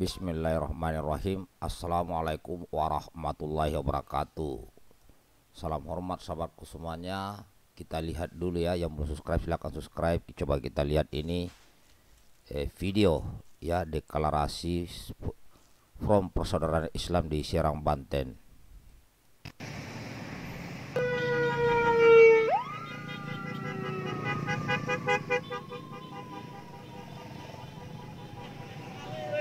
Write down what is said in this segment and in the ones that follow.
Bismillahirrahmanirrahim Assalamualaikum warahmatullahi wabarakatuh Salam hormat sahabatku semuanya Kita lihat dulu ya Yang belum subscribe silahkan subscribe Coba kita lihat ini eh, Video ya deklarasi From Persaudaraan Islam di Serang Banten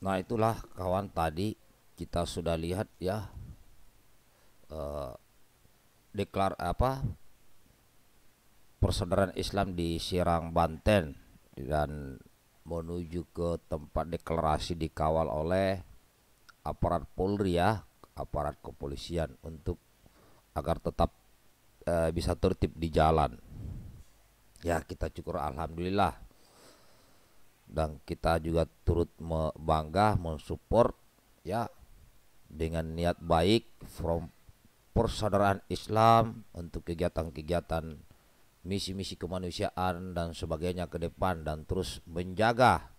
Nah itulah kawan tadi kita sudah lihat ya eh, deklar apa persaudaraan Islam di Sirang Banten dan menuju ke tempat deklarasi dikawal oleh aparat Polri ya aparat kepolisian untuk agar tetap uh, bisa tertib di jalan ya kita cukur alhamdulillah dan kita juga turut bangga mensupport ya dengan niat baik from persaudaraan Islam untuk kegiatan-kegiatan misi-misi kemanusiaan dan sebagainya ke depan dan terus menjaga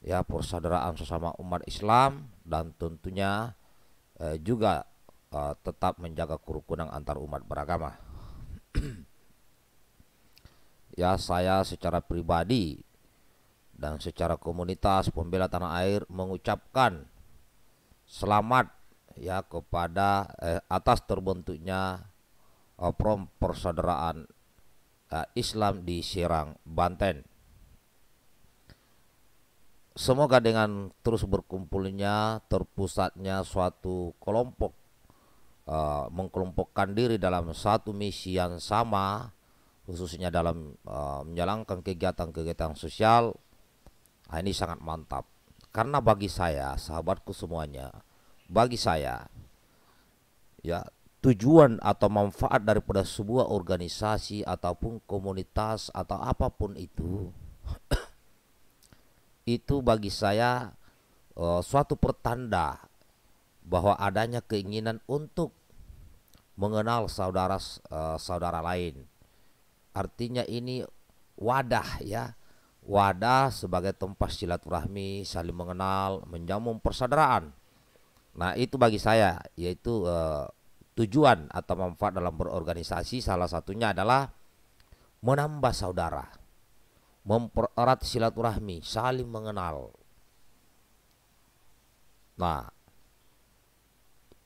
ya persaudaraan sesama umat Islam dan tentunya eh, juga eh, tetap menjaga kerukunan antar umat beragama. ya saya secara pribadi dan secara komunitas pembela tanah air mengucapkan selamat ya kepada eh, atas terbentuknya eh, prom persaudaraan eh, Islam di Serang, Banten. Semoga dengan terus berkumpulnya, terpusatnya suatu kelompok eh, mengkelompokkan diri dalam satu misi yang sama, khususnya dalam uh, menjalankan kegiatan-kegiatan sosial Nah, ini sangat mantap. Karena bagi saya, sahabatku semuanya, bagi saya ya tujuan atau manfaat daripada sebuah organisasi ataupun komunitas atau apapun itu itu bagi saya uh, suatu pertanda bahwa adanya keinginan untuk mengenal saudara uh, saudara lain. Artinya ini wadah ya wadah sebagai tempat silaturahmi, saling mengenal, menjamu persaudaraan. Nah, itu bagi saya yaitu eh, tujuan atau manfaat dalam berorganisasi salah satunya adalah menambah saudara, mempererat silaturahmi, saling mengenal. Nah,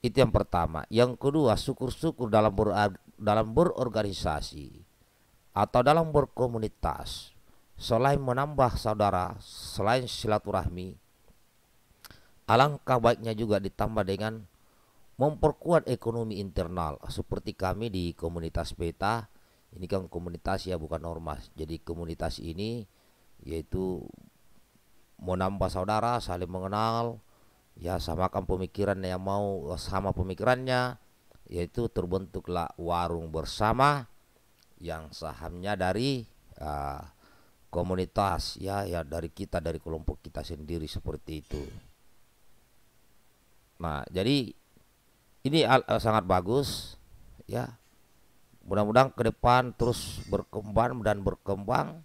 itu yang pertama. Yang kedua, syukur-syukur dalam ber, dalam berorganisasi atau dalam berkomunitas selain menambah saudara, selain silaturahmi, alangkah baiknya juga ditambah dengan memperkuat ekonomi internal seperti kami di komunitas peta ini kan komunitas ya bukan ormas jadi komunitas ini yaitu menambah saudara saling mengenal ya samakan pemikiran yang mau sama pemikirannya yaitu terbentuklah warung bersama yang sahamnya dari uh, komunitas ya ya dari kita dari kelompok kita sendiri seperti itu. Nah, jadi ini eh, sangat bagus ya. Mudah-mudahan ke depan terus berkembang dan berkembang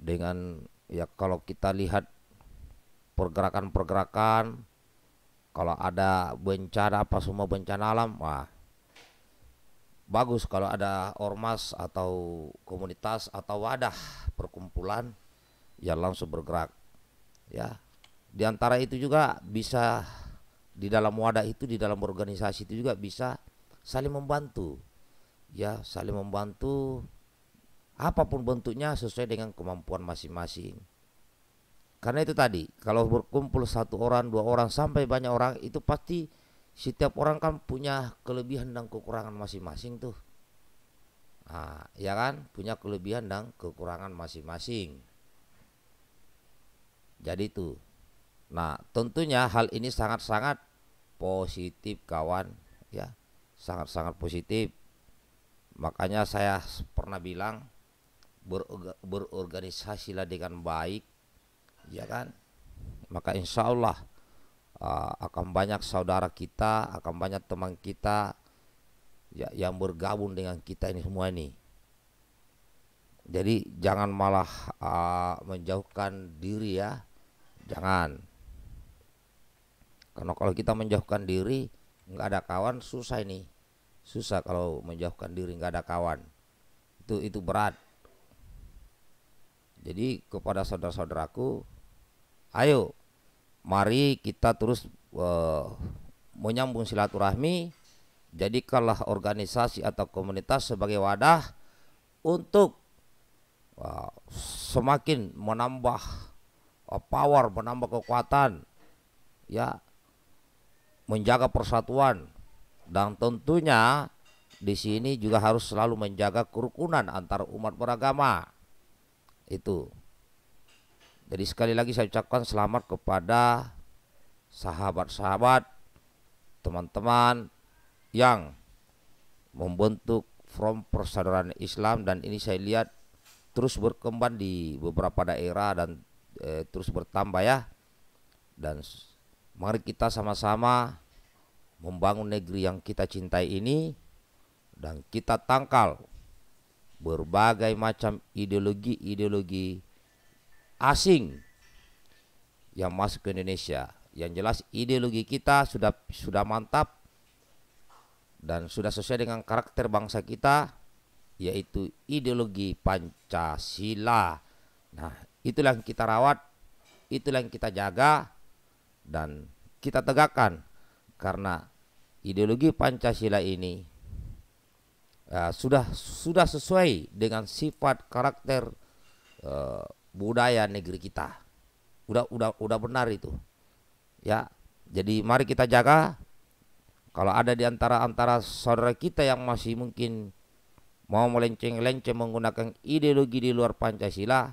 dengan ya kalau kita lihat pergerakan-pergerakan kalau ada bencana apa semua bencana alam, wah bagus kalau ada ormas atau komunitas atau wadah perkumpulan yang langsung bergerak ya di antara itu juga bisa di dalam wadah itu di dalam organisasi itu juga bisa saling membantu ya saling membantu apapun bentuknya sesuai dengan kemampuan masing-masing karena itu tadi kalau berkumpul satu orang dua orang sampai banyak orang itu pasti setiap orang kan punya kelebihan dan kekurangan masing-masing tuh. Nah, ya kan? Punya kelebihan dan kekurangan masing-masing. Jadi tuh, Nah, tentunya hal ini sangat-sangat positif kawan, ya. Sangat-sangat positif. Makanya saya pernah bilang berorga, berorganisasilah dengan baik, ya kan? Maka insya Allah Ah, akan banyak saudara kita, akan banyak teman kita ya, yang bergabung dengan kita ini semua ini. Jadi jangan malah uh, menjauhkan diri ya, jangan. Karena kalau kita menjauhkan diri nggak ada kawan susah ini, susah kalau menjauhkan diri nggak ada kawan itu itu berat. Jadi kepada saudara-saudaraku, ayo mari kita terus uh, menyambung silaturahmi jadikanlah organisasi atau komunitas sebagai wadah untuk uh, semakin menambah uh, power, menambah kekuatan, ya, menjaga persatuan dan tentunya di sini juga harus selalu menjaga kerukunan antar umat beragama itu. Jadi sekali lagi saya ucapkan selamat kepada sahabat-sahabat, teman-teman yang membentuk from Persaudaraan Islam dan ini saya lihat terus berkembang di beberapa daerah dan eh, terus bertambah ya. Dan mari kita sama-sama membangun negeri yang kita cintai ini dan kita tangkal berbagai macam ideologi-ideologi asing yang masuk ke Indonesia. Yang jelas ideologi kita sudah sudah mantap dan sudah sesuai dengan karakter bangsa kita yaitu ideologi Pancasila. Nah, itulah yang kita rawat, itulah yang kita jaga dan kita tegakkan karena ideologi Pancasila ini uh, sudah sudah sesuai dengan sifat karakter uh, budaya negeri kita. Udah udah udah benar itu. Ya. Jadi mari kita jaga kalau ada di antara antara saudara kita yang masih mungkin mau melenceng-lenceng menggunakan ideologi di luar Pancasila,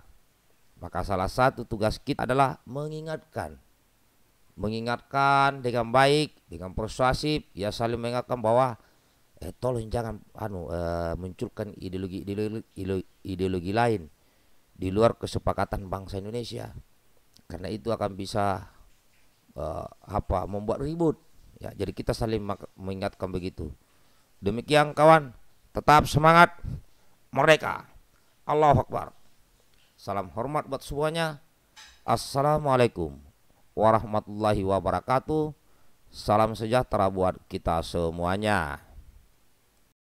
maka salah satu tugas kita adalah mengingatkan. Mengingatkan dengan baik, dengan persuasif, ya saling mengingatkan bahwa eh tolong jangan anu eh, munculkan ideologi ideologi, ideologi lain di luar kesepakatan bangsa Indonesia karena itu akan bisa uh, apa membuat ribut ya jadi kita saling mengingatkan begitu demikian kawan tetap semangat mereka Allah Akbar salam hormat buat semuanya Assalamualaikum warahmatullahi wabarakatuh salam sejahtera buat kita semuanya